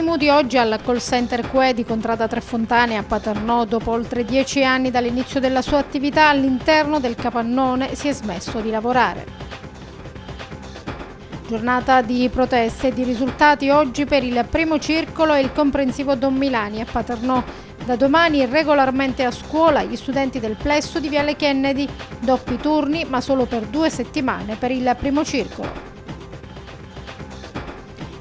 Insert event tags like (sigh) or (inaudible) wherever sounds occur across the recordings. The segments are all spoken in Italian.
L'animo di oggi al call center QE di Contrada Tre Fontane a Paternò, dopo oltre dieci anni dall'inizio della sua attività all'interno del capannone, si è smesso di lavorare. Giornata di proteste e di risultati oggi per il primo circolo e il comprensivo Don Milani a Paternò. Da domani regolarmente a scuola gli studenti del plesso di Viale Kennedy, doppi turni ma solo per due settimane per il primo circolo.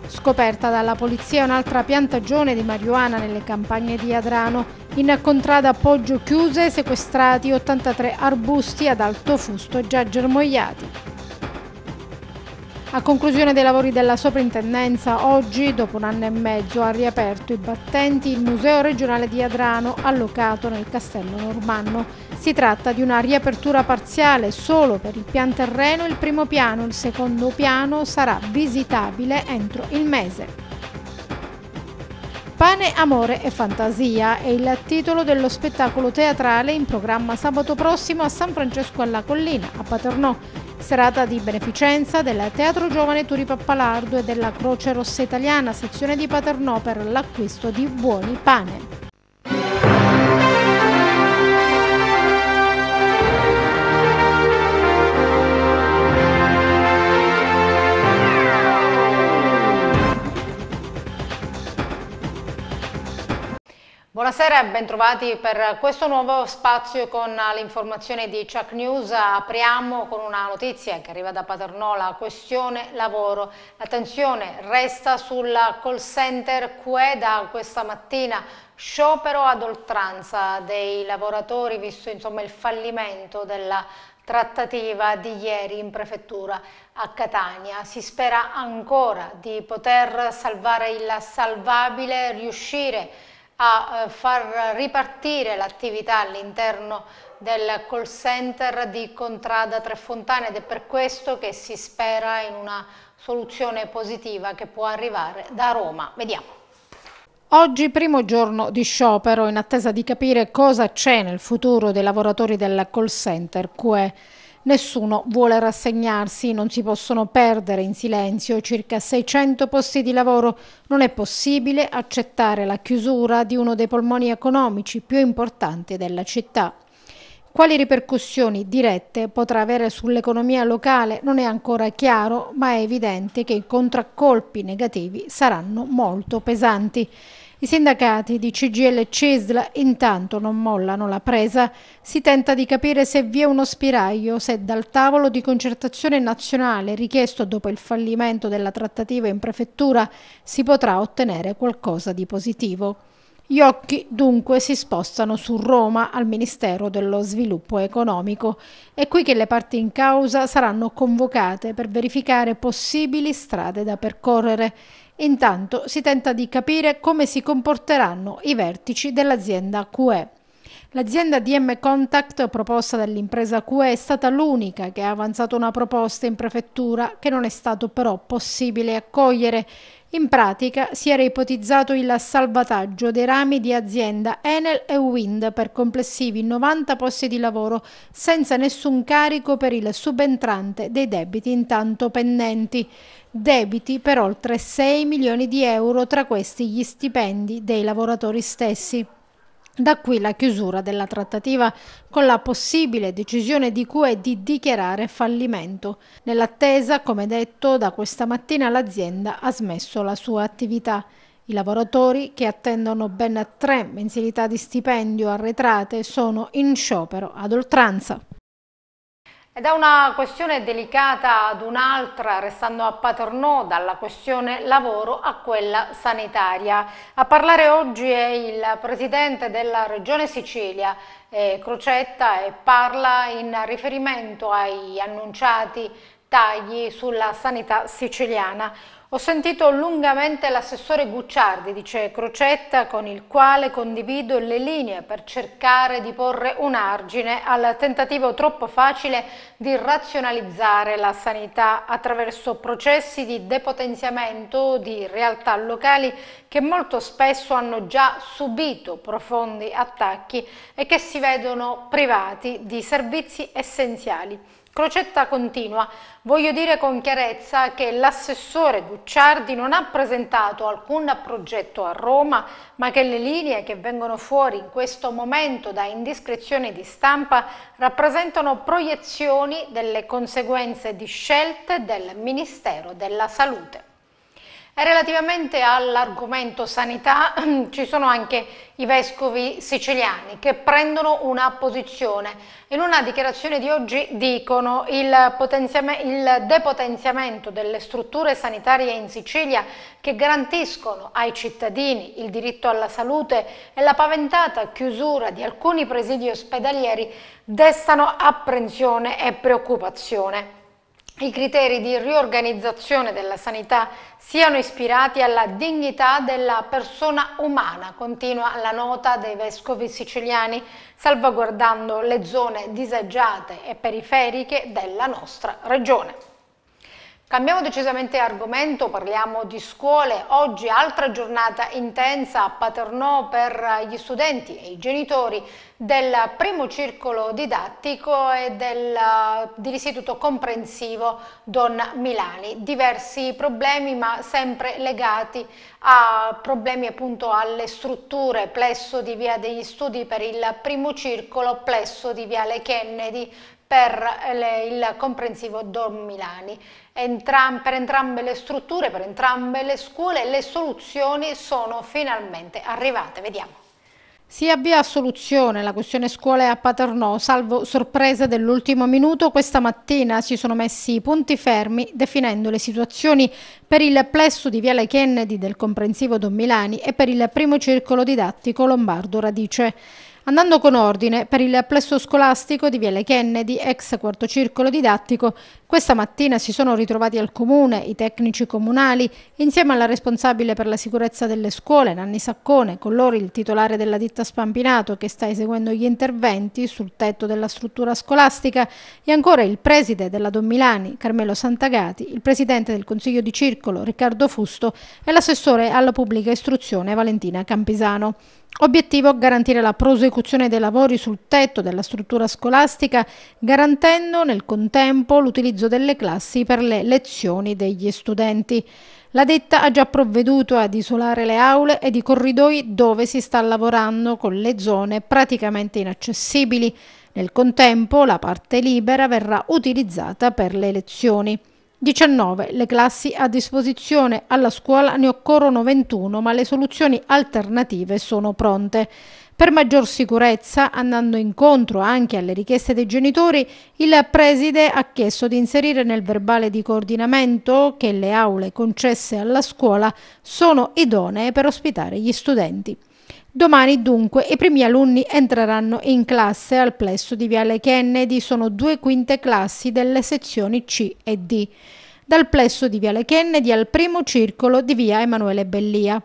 Scoperta dalla polizia un'altra piantagione di marijuana nelle campagne di Adrano. In contrada Poggio chiuse sequestrati 83 arbusti ad alto fusto già germogliati. A conclusione dei lavori della soprintendenza, oggi, dopo un anno e mezzo, ha riaperto i battenti il Museo regionale di Adrano, allocato nel Castello Normanno. Si tratta di una riapertura parziale solo per il pian terreno, il primo piano, il secondo piano sarà visitabile entro il mese. Pane, amore e fantasia è il titolo dello spettacolo teatrale in programma sabato prossimo a San Francesco alla Collina, a Paternò. Serata di beneficenza del Teatro Giovane Turi Pappalardo e della Croce Rossa Italiana, sezione di Paternò per l'acquisto di buoni pane. Buonasera e bentrovati per questo nuovo spazio con l'informazione di Chuck News. Apriamo con una notizia che arriva da Paternò, la questione lavoro. L'attenzione resta sul call center da questa mattina sciopero ad oltranza dei lavoratori visto insomma, il fallimento della trattativa di ieri in prefettura a Catania. Si spera ancora di poter salvare il salvabile, riuscire a a eh, far ripartire l'attività all'interno del call center di Contrada Tre Fontane ed è per questo che si spera in una soluzione positiva che può arrivare da Roma. Vediamo. Oggi primo giorno di sciopero in attesa di capire cosa c'è nel futuro dei lavoratori del call center QE. Nessuno vuole rassegnarsi, non si possono perdere in silenzio circa 600 posti di lavoro. Non è possibile accettare la chiusura di uno dei polmoni economici più importanti della città. Quali ripercussioni dirette potrà avere sull'economia locale non è ancora chiaro, ma è evidente che i contraccolpi negativi saranno molto pesanti. I sindacati di CGL e CESL intanto non mollano la presa. Si tenta di capire se vi è uno spiraglio, se dal tavolo di concertazione nazionale richiesto dopo il fallimento della trattativa in prefettura si potrà ottenere qualcosa di positivo. Gli occhi dunque si spostano su Roma al Ministero dello Sviluppo Economico. È qui che le parti in causa saranno convocate per verificare possibili strade da percorrere. Intanto si tenta di capire come si comporteranno i vertici dell'azienda QE. L'azienda DM Contact proposta dall'impresa QE è stata l'unica che ha avanzato una proposta in prefettura che non è stato però possibile accogliere. In pratica si era ipotizzato il salvataggio dei rami di azienda Enel e Wind per complessivi 90 posti di lavoro senza nessun carico per il subentrante dei debiti intanto pendenti. Debiti per oltre 6 milioni di euro, tra questi gli stipendi dei lavoratori stessi. Da qui la chiusura della trattativa con la possibile decisione di CUE di dichiarare fallimento. Nell'attesa, come detto, da questa mattina l'azienda ha smesso la sua attività. I lavoratori, che attendono ben tre mensilità di stipendio arretrate, sono in sciopero ad oltranza. E da una questione delicata ad un'altra, restando a Paternò, dalla questione lavoro a quella sanitaria. A parlare oggi è il presidente della Regione Sicilia, eh, Crocetta, e parla in riferimento ai annunciati tagli sulla sanità siciliana. Ho sentito lungamente l'assessore Gucciardi, dice Crocetta, con il quale condivido le linee per cercare di porre un argine al tentativo troppo facile di razionalizzare la sanità attraverso processi di depotenziamento di realtà locali che molto spesso hanno già subito profondi attacchi e che si vedono privati di servizi essenziali. Crocetta continua, voglio dire con chiarezza che l'assessore Gucciardi non ha presentato alcun progetto a Roma, ma che le linee che vengono fuori in questo momento da indiscrezioni di stampa rappresentano proiezioni delle conseguenze di scelte del Ministero della Salute. Relativamente all'argomento sanità (clears throat) ci sono anche i vescovi siciliani che prendono una posizione. In una dichiarazione di oggi dicono il, il depotenziamento delle strutture sanitarie in Sicilia che garantiscono ai cittadini il diritto alla salute e la paventata chiusura di alcuni presidi ospedalieri destano apprensione e preoccupazione i criteri di riorganizzazione della sanità siano ispirati alla dignità della persona umana, continua la nota dei vescovi siciliani, salvaguardando le zone disagiate e periferiche della nostra regione. Cambiamo decisamente argomento, parliamo di scuole. Oggi altra giornata intensa a Paternò per gli studenti e i genitori del primo circolo didattico e del, dell'istituto comprensivo Don Milani. Diversi problemi ma sempre legati a problemi appunto alle strutture, plesso di via degli studi per il primo circolo, plesso di viale Kennedy per le, il comprensivo Don Milani. Entram per entrambe le strutture, per entrambe le scuole, le soluzioni sono finalmente arrivate. Vediamo. Si avvia a soluzione la questione scuole a Paternò, salvo sorprese dell'ultimo minuto, questa mattina si sono messi i punti fermi definendo le situazioni per il plesso di Viale Kennedy del comprensivo Don Milani e per il primo circolo didattico Lombardo Radice. Andando con ordine, per il plesso scolastico di Viale Kennedy, ex quarto circolo didattico, questa mattina si sono ritrovati al comune i tecnici comunali insieme alla responsabile per la sicurezza delle scuole Nanni Saccone, con loro il titolare della ditta Spampinato che sta eseguendo gli interventi sul tetto della struttura scolastica e ancora il preside della Don Milani Carmelo Santagati, il presidente del Consiglio di Circolo Riccardo Fusto e l'assessore alla pubblica istruzione Valentina Campisano. Obiettivo garantire la prosecuzione dei lavori sul tetto della struttura scolastica garantendo nel contempo l'utilizzo l'utilizzo delle classi per le lezioni degli studenti. La detta ha già provveduto ad isolare le aule ed i corridoi dove si sta lavorando con le zone praticamente inaccessibili. Nel contempo la parte libera verrà utilizzata per le lezioni. 19. Le classi a disposizione alla scuola ne occorrono 21, ma le soluzioni alternative sono pronte. Per maggior sicurezza, andando incontro anche alle richieste dei genitori, il preside ha chiesto di inserire nel verbale di coordinamento che le aule concesse alla scuola sono idonee per ospitare gli studenti. Domani dunque i primi alunni entreranno in classe al plesso di Viale Kennedy, sono due quinte classi delle sezioni C e D, dal plesso di Viale Kennedy al primo circolo di Via Emanuele Bellia.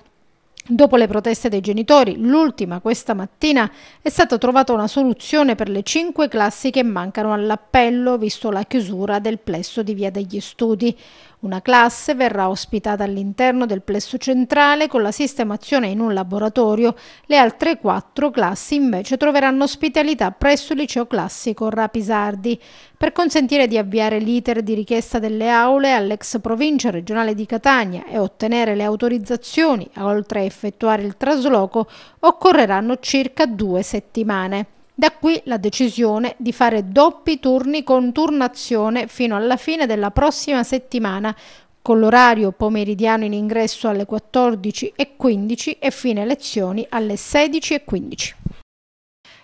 Dopo le proteste dei genitori, l'ultima questa mattina, è stata trovata una soluzione per le cinque classi che mancano all'appello, visto la chiusura del plesso di Via degli Studi. Una classe verrà ospitata all'interno del plesso centrale con la sistemazione in un laboratorio, le altre quattro classi invece troveranno ospitalità presso il liceo classico Rapisardi. Per consentire di avviare l'iter di richiesta delle aule all'ex provincia regionale di Catania e ottenere le autorizzazioni, oltre a effettuare il trasloco, occorreranno circa due settimane. Da qui la decisione di fare doppi turni con turnazione fino alla fine della prossima settimana, con l'orario pomeridiano in ingresso alle 14.15 e fine lezioni alle 16.15.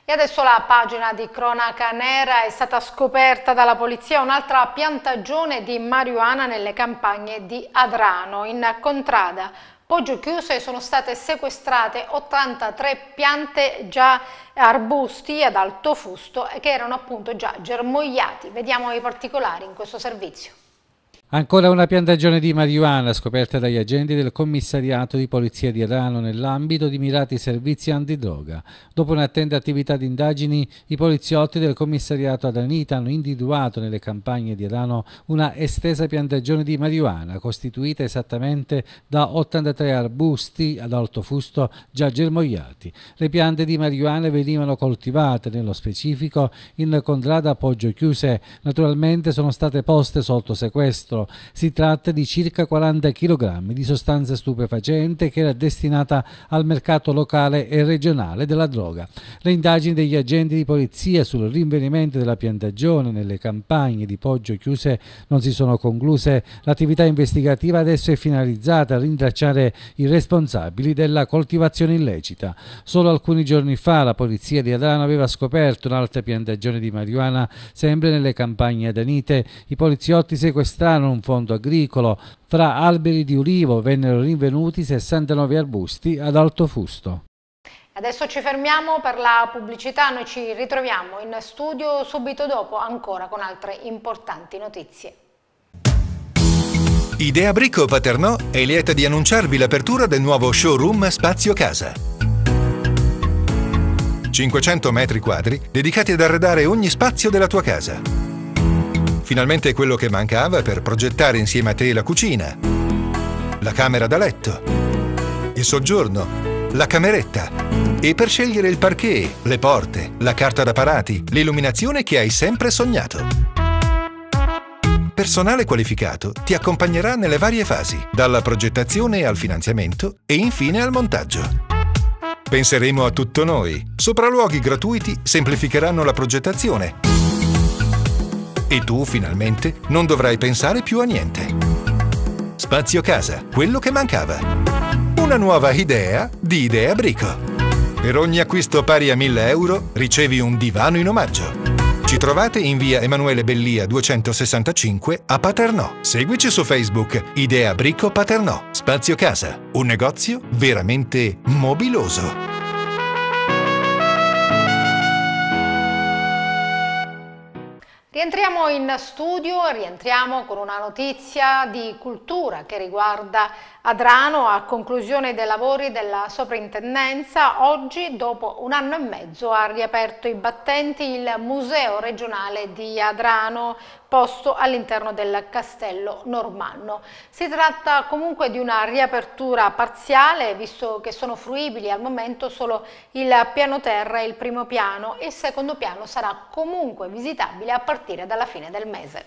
E adesso la pagina di cronaca nera è stata scoperta dalla polizia un'altra piantagione di marijuana nelle campagne di Adrano, in Contrada. Oggi chiuse sono state sequestrate 83 piante già arbusti ad alto fusto che erano appunto già germogliati. Vediamo i particolari in questo servizio. Ancora una piantagione di marijuana scoperta dagli agenti del commissariato di polizia di Arano nell'ambito di mirati servizi antidroga. Dopo un'attenta attività di indagini, i poliziotti del commissariato adanita hanno individuato nelle campagne di Arano una estesa piantagione di marijuana costituita esattamente da 83 arbusti ad alto fusto già germogliati. Le piante di marijuana venivano coltivate nello specifico in contrada a Poggio Chiuse. Naturalmente sono state poste sotto sequestro sequestro. Si tratta di circa 40 kg di sostanza stupefacente che era destinata al mercato locale e regionale della droga. Le indagini degli agenti di polizia sul rinvenimento della piantagione nelle campagne di Poggio chiuse non si sono concluse. L'attività investigativa adesso è finalizzata a rintracciare i responsabili della coltivazione illecita. Solo alcuni giorni fa la polizia di Adrano aveva scoperto un'altra piantagione di marijuana sempre nelle campagne adanite. I poliziotti sequestrarono un fondo agricolo. Fra alberi di ulivo vennero rinvenuti 69 arbusti ad alto fusto. Adesso ci fermiamo per la pubblicità, noi ci ritroviamo in studio subito dopo ancora con altre importanti notizie. Idea Brico Paternò è lieta di annunciarvi l'apertura del nuovo showroom Spazio Casa. 500 metri quadri dedicati ad arredare ogni spazio della tua casa Finalmente quello che mancava per progettare insieme a te la cucina, la camera da letto, il soggiorno, la cameretta e per scegliere il parquet, le porte, la carta da parati, l'illuminazione che hai sempre sognato personale qualificato ti accompagnerà nelle varie fasi, dalla progettazione al finanziamento e infine al montaggio. Penseremo a tutto noi. Sopralluoghi gratuiti semplificheranno la progettazione e tu finalmente non dovrai pensare più a niente. Spazio Casa, quello che mancava. Una nuova idea di Idea Brico. Per ogni acquisto pari a 1000 euro ricevi un divano in omaggio. Ci trovate in via Emanuele Bellia 265 a Paternò. Seguici su Facebook Idea Brico Paternò. Spazio Casa, un negozio veramente mobiloso. Rientriamo in studio, rientriamo con una notizia di cultura che riguarda Adrano a conclusione dei lavori della soprintendenza. Oggi, dopo un anno e mezzo, ha riaperto i battenti il Museo regionale di Adrano, posto all'interno del castello normanno. Si tratta comunque di una riapertura parziale visto che sono fruibili al momento solo il piano terra e il primo piano e il secondo piano sarà comunque visitabile a partire dalla fine del mese.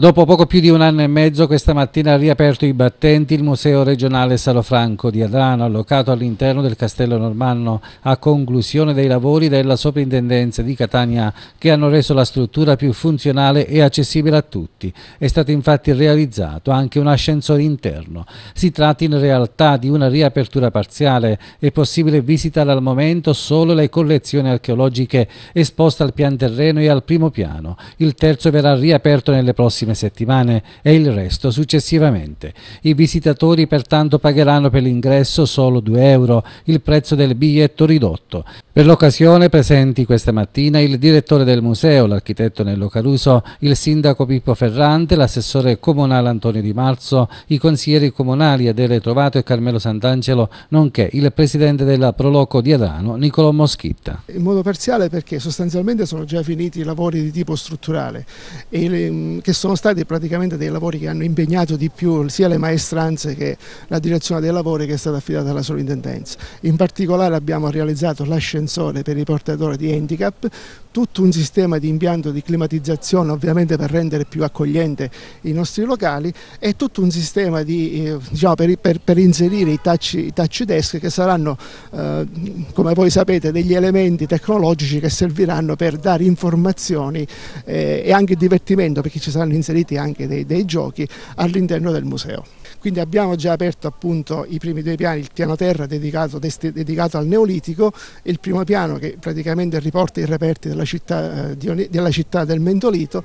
Dopo poco più di un anno e mezzo, questa mattina ha riaperto i battenti il Museo regionale Salofranco di Adrano, allocato all'interno del Castello Normanno, a conclusione dei lavori della Soprintendenza di Catania, che hanno reso la struttura più funzionale e accessibile a tutti. È stato infatti realizzato anche un ascensore interno. Si tratta in realtà di una riapertura parziale. È possibile visitare al momento solo le collezioni archeologiche esposte al pian terreno e al primo piano. Il terzo verrà riaperto nelle prossime prossime settimane e il resto successivamente. I visitatori pertanto pagheranno per l'ingresso solo 2 euro, il prezzo del biglietto ridotto. Per l'occasione presenti questa mattina il direttore del museo, l'architetto Nello Caruso, il sindaco Pippo Ferrante, l'assessore comunale Antonio Di Marzo, i consiglieri comunali Adele Trovato e Carmelo Sant'Angelo, nonché il presidente della Proloco di Adano, Niccolò Moschitta. In modo parziale perché sostanzialmente sono già finiti i lavori di tipo strutturale e che sono stati praticamente dei lavori che hanno impegnato di più sia le maestranze che la direzione dei lavori che è stata affidata alla sovrintendenza. In particolare abbiamo realizzato l'ascensore per i portatori di handicap tutto un sistema di impianto di climatizzazione ovviamente per rendere più accogliente i nostri locali e tutto un sistema di, eh, diciamo, per, per, per, inserire i touch, i touch, desk che saranno eh, come voi sapete degli elementi tecnologici che serviranno per dare informazioni eh, e anche divertimento perché ci saranno inseriti anche dei, dei giochi all'interno del museo. Quindi abbiamo già aperto appunto i primi due piani, il piano terra dedicato, dedicato al Neolitico e il primo piano che praticamente riporta i reperti della città, eh, della città del Mentolito.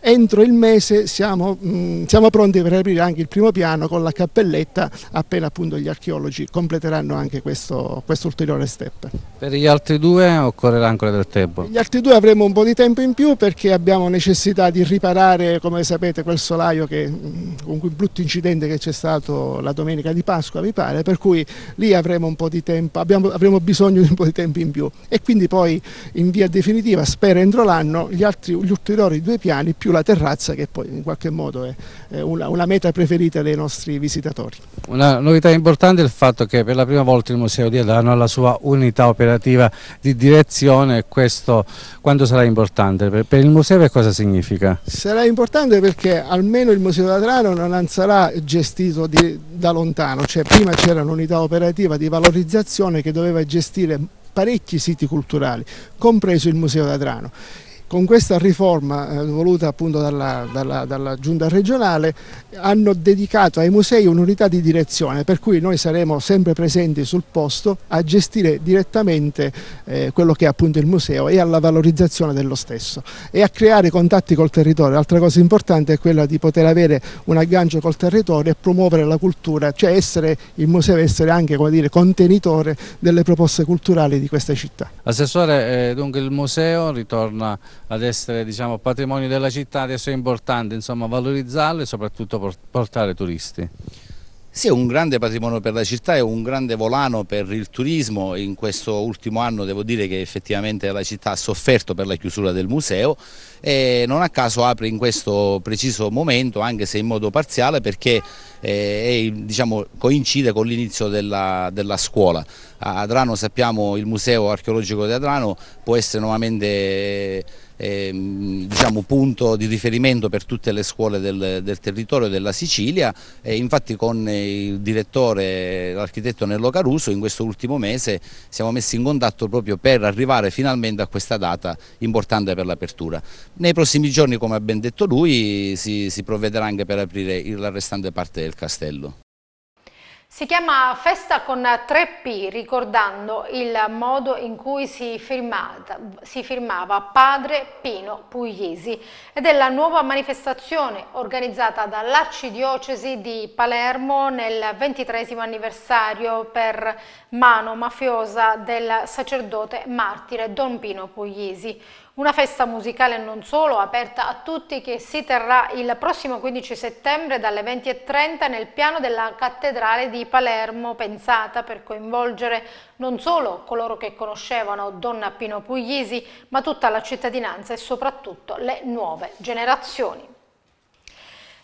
Entro il mese siamo, mh, mm, siamo pronti per aprire anche il primo piano con la cappelletta appena appunto gli archeologi completeranno anche questo, questo ulteriore step. Per gli altri due occorrerà ancora del tempo? Gli altri due avremo un po' di tempo in più perché abbiamo necessità di riparare come sapete quel solaio che, mm, con quel brutto incidente che c'è stato la domenica di Pasqua mi pare, per cui lì avremo un po' di tempo, abbiamo, avremo bisogno di un po' di tempo in più e quindi poi in via definitiva, spero entro l'anno, gli, gli ulteriori due piani più la terrazza che poi in qualche modo è, è una, una, meta preferita dei nostri visitatori. Una novità importante è il fatto che per la prima volta il Museo di Adano ha la sua unità operativa di direzione, questo quanto sarà importante? Per, per il museo che cosa significa? Sarà importante perché almeno il Museo di Adrano non sarà gestito partito di, da lontano, cioè prima c'era un'unità operativa di valorizzazione che doveva gestire parecchi siti culturali, compreso il Museo d'Adrano con questa riforma eh, voluta appunto dalla, dalla, dalla, giunta regionale hanno dedicato ai musei un'unità di direzione per cui noi saremo sempre presenti sul posto a gestire direttamente eh, quello che è appunto il museo e alla valorizzazione dello stesso e a creare contatti col territorio. Altra cosa importante è quella di poter avere un aggancio col territorio e promuovere la cultura, cioè essere il museo essere anche come dire, contenitore delle proposte culturali di questa città. Assessore, eh, dunque il museo ritorna ad essere diciamo, patrimonio della città, adesso è importante insomma, valorizzarlo e soprattutto portare turisti. Sì, è un grande patrimonio per la città, è un grande volano per il turismo, in questo ultimo anno devo dire che effettivamente la città ha sofferto per la chiusura del museo e non a caso apre in questo preciso momento, anche se in modo parziale, perché eh, diciamo, coincide con l'inizio della, della scuola. Adrano sappiamo il museo archeologico di Adrano può essere nuovamente eh, diciamo, punto di riferimento per tutte le scuole del, del territorio della Sicilia e infatti con il direttore, l'architetto Nello Caruso in questo ultimo mese siamo messi in contatto proprio per arrivare finalmente a questa data importante per l'apertura. Nei prossimi giorni come ha ben detto lui si, si provvederà anche per aprire la restante parte del castello. Si chiama Festa con 3P ricordando il modo in cui si, firmata, si, firmava Padre Pino Pugliesi ed è la nuova manifestazione organizzata dall'Arcidiocesi di Palermo nel ventitresimo anniversario per mano mafiosa del sacerdote martire Don Pino Pugliesi. Una festa musicale non solo, aperta a tutti, che si terrà il prossimo 15 settembre dalle 20.30 nel piano della Cattedrale di Palermo, pensata per coinvolgere non solo coloro che conoscevano Donna Pino Puglisi, ma tutta la cittadinanza e soprattutto le nuove generazioni.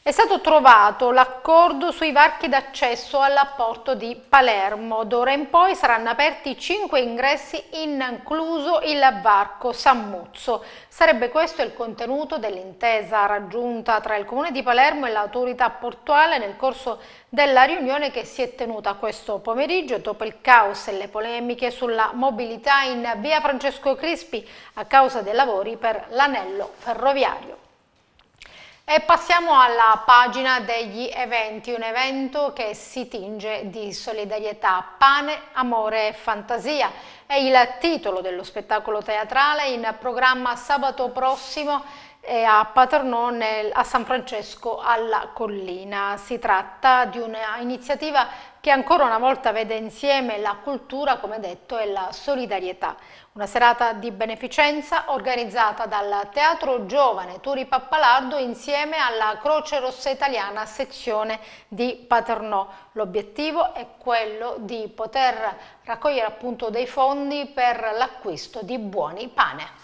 È stato trovato l'accordo sui varchi d'accesso all'apporto di Palermo. D'ora in poi saranno aperti cinque ingressi, incluso il varco Sammuzzo. Sarebbe questo il contenuto dell'intesa raggiunta tra il Comune di Palermo e l'autorità portuale nel corso della riunione che si è tenuta questo pomeriggio dopo il caos e le polemiche sulla mobilità in via Francesco Crispi a causa dei lavori per l'anello ferroviario. E passiamo alla pagina degli eventi, un evento che si tinge di solidarietà, pane, amore e fantasia. È il titolo dello spettacolo teatrale in programma sabato prossimo eh, a Paternone a San Francesco alla Collina. Si tratta di un'iniziativa che ancora una volta vede insieme la cultura, come detto, e la solidarietà. Una serata di beneficenza organizzata dal Teatro Giovane Turi Pappalardo insieme alla Croce Rossa Italiana sezione di Paternò. L'obiettivo è quello di poter raccogliere appunto dei fondi per l'acquisto di buoni pane.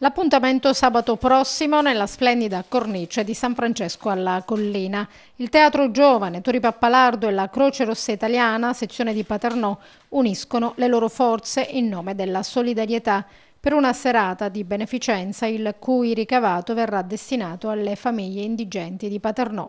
L'appuntamento sabato prossimo nella splendida cornice di San Francesco alla Collina. Il Teatro Giovane, Tori Pappalardo e la Croce Rossa Italiana, sezione di Paternò, uniscono le loro forze in nome della solidarietà per una serata di beneficenza il cui ricavato verrà destinato alle famiglie indigenti di Paternò.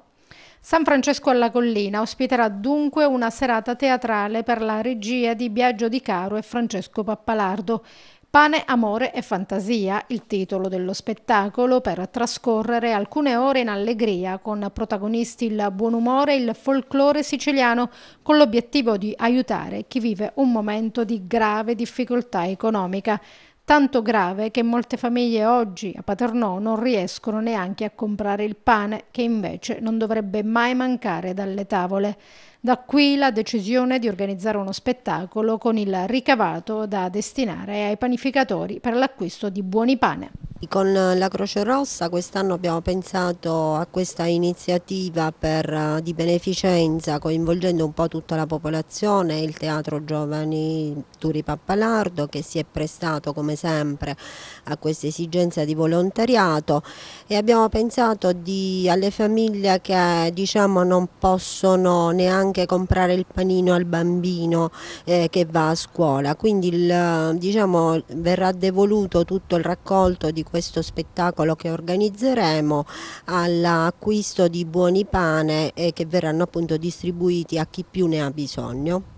San Francesco alla Collina ospiterà dunque una serata teatrale per la regia di Biagio Di Caro e Francesco Pappalardo Pane, amore e fantasia, il titolo dello spettacolo per trascorrere alcune ore in allegria con protagonisti il buon umore e il folklore siciliano con l'obiettivo di aiutare chi vive un momento di grave difficoltà economica, tanto grave che molte famiglie oggi a Paternò non riescono neanche a comprare il pane che invece non dovrebbe mai mancare dalle tavole. Da qui la decisione di organizzare uno spettacolo con il ricavato da destinare ai panificatori per l'acquisto di buoni pane. Con la Croce Rossa quest'anno abbiamo pensato a questa iniziativa per, eh, di beneficenza coinvolgendo un po' tutta la popolazione, il Teatro Giovani Turi Pappalardo che si è prestato come sempre a questa esigenza di volontariato e abbiamo pensato di, alle famiglie che diciamo, non possono neanche anche comprare il panino al bambino eh, che va a scuola, quindi il, diciamo, verrà devoluto tutto il raccolto di questo spettacolo che organizzeremo all'acquisto di buoni pane eh, che verranno appunto distribuiti a chi più ne ha bisogno.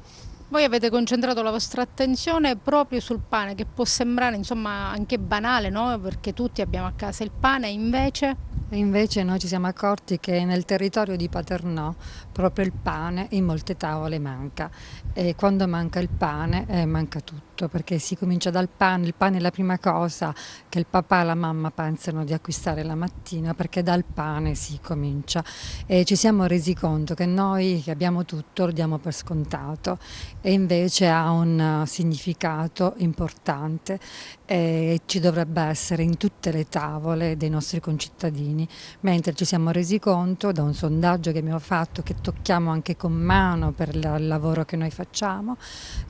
Voi avete concentrato la vostra attenzione proprio sul pane, che può sembrare insomma anche banale, no? perché tutti abbiamo a casa il pane, invece... Invece noi ci siamo accorti che nel territorio di Paternò proprio il pane in molte tavole manca e quando manca il pane eh, manca tutto perché si comincia dal pane, il pane è la prima cosa che il papà e la mamma pensano di acquistare la mattina perché dal pane si comincia e ci siamo resi conto che noi che abbiamo tutto lo diamo per scontato e invece ha un eh, significato importante e ci dovrebbe essere in tutte le tavole dei nostri concittadini mentre ci siamo resi conto da un sondaggio che abbiamo fatto che to- tocchiamo anche con mano per il lavoro che noi facciamo,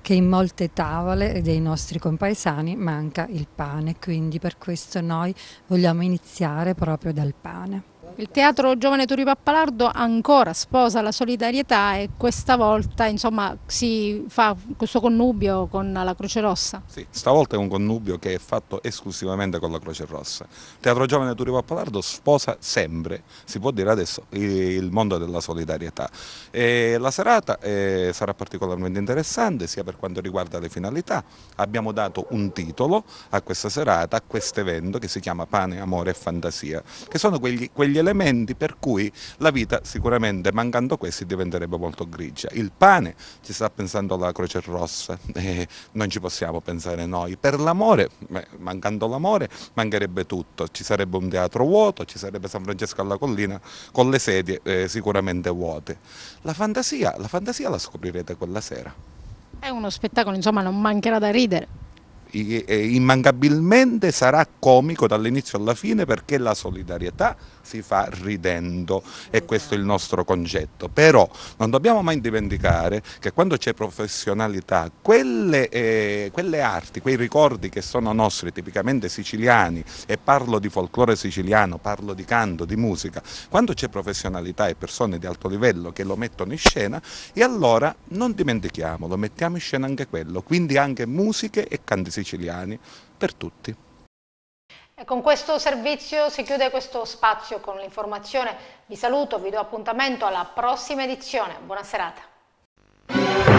che in molte tavole dei nostri compaesani manca il pane, quindi per questo noi vogliamo iniziare proprio dal pane. Il Teatro Giovane Turi Pappalardo ancora sposa la solidarietà e questa volta insomma, si fa questo connubio con la Croce Rossa. Sì, stavolta è un connubio che è fatto esclusivamente con la Croce Rossa. Il Teatro Giovane Turi Pappalardo sposa sempre, si può dire adesso, il mondo della solidarietà. E la serata eh, sarà particolarmente interessante sia per quanto riguarda le finalità, abbiamo dato un titolo a questa serata, a questo evento che si chiama Pane, Amore e Fantasia, che sono quegli, quegli elementi per cui la vita sicuramente mancando questi diventerebbe molto grigia. Il pane ci sta pensando la Croce Rossa, (laughs) eh, non ci possiamo pensare noi. Per l'amore, mancando l'amore, mancherebbe tutto, ci sarebbe un teatro vuoto, ci sarebbe San Francesco alla collina con le sedie eh, sicuramente vuote. La fantasia, la fantasia la scoprirete quella sera. È uno spettacolo, insomma, non mancherà da ridere immancabilmente sarà comico dall'inizio alla fine perché la solidarietà si fa ridendo e esatto. questo è il nostro concetto. Però non dobbiamo mai dimenticare che quando c'è professionalità, quelle, eh, quelle arti, quei ricordi che sono nostri, tipicamente siciliani, e parlo di folklore siciliano, parlo di canto, di musica, quando c'è professionalità e persone di alto livello che lo mettono in scena, e allora non dimentichiamolo, mettiamo in scena anche quello, quindi anche musiche e canti siciliani, per tutti. E con questo servizio si chiude questo spazio con l'informazione. Vi saluto, vi do appuntamento alla prossima edizione. Buona serata.